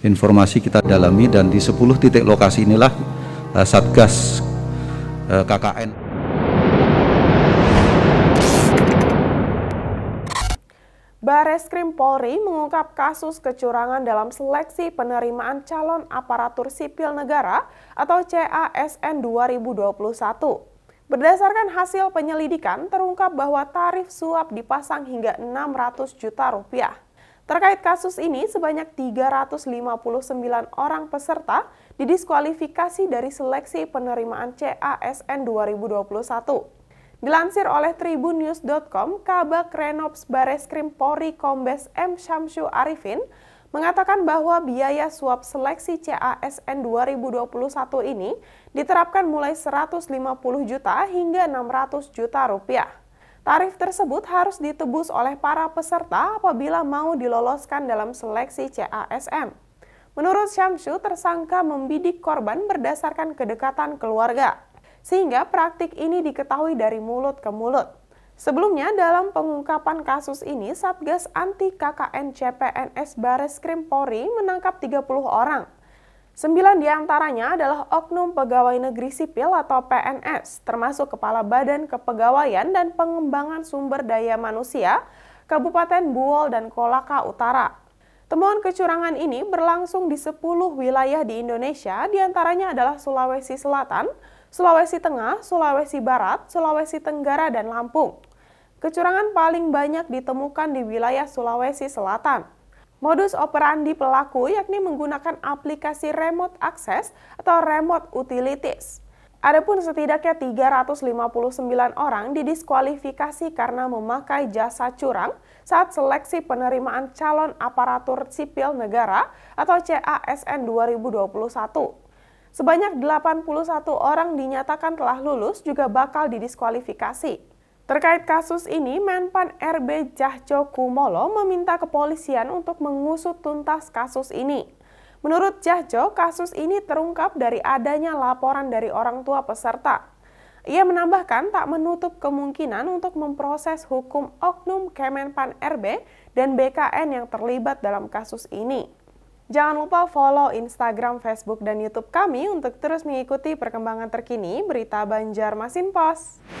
informasi kita dalami dan di 10 titik lokasi inilah uh, Satgas uh, eh, KKN. Bareskrim Polri mengungkap kasus kecurangan dalam seleksi penerimaan calon aparatur sipil negara atau CASN 2021. Berdasarkan hasil penyelidikan, terungkap bahwa tarif suap dipasang hingga 600 juta rupiah. Terkait kasus ini, sebanyak 359 orang peserta didiskualifikasi dari seleksi penerimaan CASN 2021. Dilansir oleh tribunnews.com, Kabak Renops Bareskrim Polri Kombes M. Syamsu Arifin mengatakan bahwa biaya suap seleksi CASN 2021 ini diterapkan mulai 150 juta hingga 600 juta rupiah. Tarif tersebut harus ditebus oleh para peserta apabila mau diloloskan dalam seleksi CASM. Menurut Syamsu, tersangka membidik korban berdasarkan kedekatan keluarga, sehingga praktik ini diketahui dari mulut ke mulut. Sebelumnya, dalam pengungkapan kasus ini, Satgas Anti KKN CPNS Bareskrim Polri menangkap 30 orang. Sembilan diantaranya adalah oknum pegawai negeri sipil atau PNS, termasuk Kepala Badan Kepegawaian dan Pengembangan Sumber Daya Manusia, Kabupaten Buol dan Kolaka Utara. Temuan kecurangan ini berlangsung di 10 wilayah di Indonesia, diantaranya adalah Sulawesi Selatan, Sulawesi Tengah, Sulawesi Barat, Sulawesi Tenggara, dan Lampung. Kecurangan paling banyak ditemukan di wilayah Sulawesi Selatan. Modus operandi pelaku yakni menggunakan aplikasi remote access atau remote utilities. Adapun setidaknya 359 orang didiskualifikasi karena memakai jasa curang saat seleksi penerimaan calon aparatur sipil negara atau CASN 2021. Sebanyak 81 orang dinyatakan telah lulus juga bakal didiskualifikasi. Terkait kasus ini, Menpan RB Cahjo Kumolo meminta kepolisian untuk mengusut tuntas kasus ini. Menurut Cahjo, kasus ini terungkap dari adanya laporan dari orang tua peserta. Ia menambahkan tak menutup kemungkinan untuk memproses hukum Oknum Kemenpan RB dan BKN yang terlibat dalam kasus ini. Jangan lupa follow Instagram, Facebook, dan YouTube kami untuk terus mengikuti perkembangan terkini berita Banjarmasin Pos.